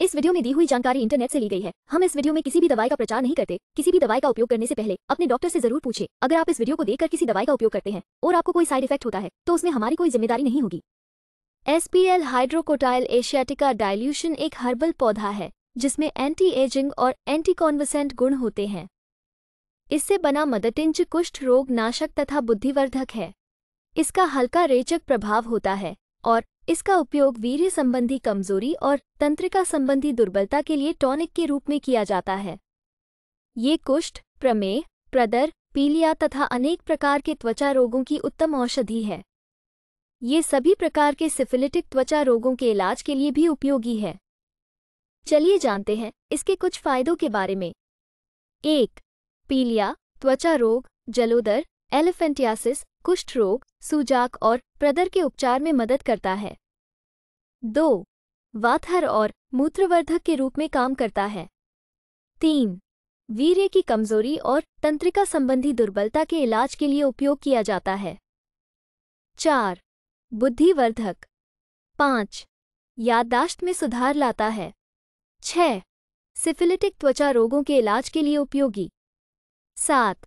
इस वीडियो में दी हुई जानकारी इंटरनेट से ली गई है हम इस वीडियो में किसी भी दवाई का प्रचार नहीं करते किसी भी दवाई का उपयोग करने से पहले अपने डॉक्टर से जरूर पूछे अगर आप इस वीडियो को देखकर किसी दवाई का उपयोग करते हैं और आपको कोई साइड इफेक्ट होता है तो उसमें हमारी कोई जिम्मेदारी नहीं होगी एसपीएल हाइड्रोकोटाइल एशियाटिका डायल्यूशन एक हर्बल पौधा है जिसमें एंटी एजिंग और एंटी कॉन्वसेंट गुण होते हैं इससे बना मदटिंज कुष्ठ रोग नाशक तथा बुद्धिवर्धक है इसका हल्का रेचक प्रभाव होता है और इसका उपयोग वीर्य संबंधी कमजोरी और तंत्रिका संबंधी दुर्बलता के लिए टॉनिक के रूप में किया जाता है ये कुष्ठ प्रमेह प्रदर पीलिया तथा अनेक प्रकार के त्वचा रोगों की उत्तम औषधि है ये सभी प्रकार के सिफिलिटिक त्वचा रोगों के इलाज के लिए भी उपयोगी है चलिए जानते हैं इसके कुछ फायदों के बारे में एक पीलिया त्वचा रोग जलोदर एलिफेंटियासिस कुष्ठ रोग सुजाक और प्रदर के उपचार में मदद करता है दो वाथर और मूत्रवर्धक के रूप में काम करता है तीन वीर्य की कमजोरी और तंत्रिका संबंधी दुर्बलता के इलाज के लिए उपयोग किया जाता है चार बुद्धिवर्धक पाँच याददाश्त में सुधार लाता है छह सिफिलिटिक त्वचा रोगों के इलाज के लिए उपयोगी सात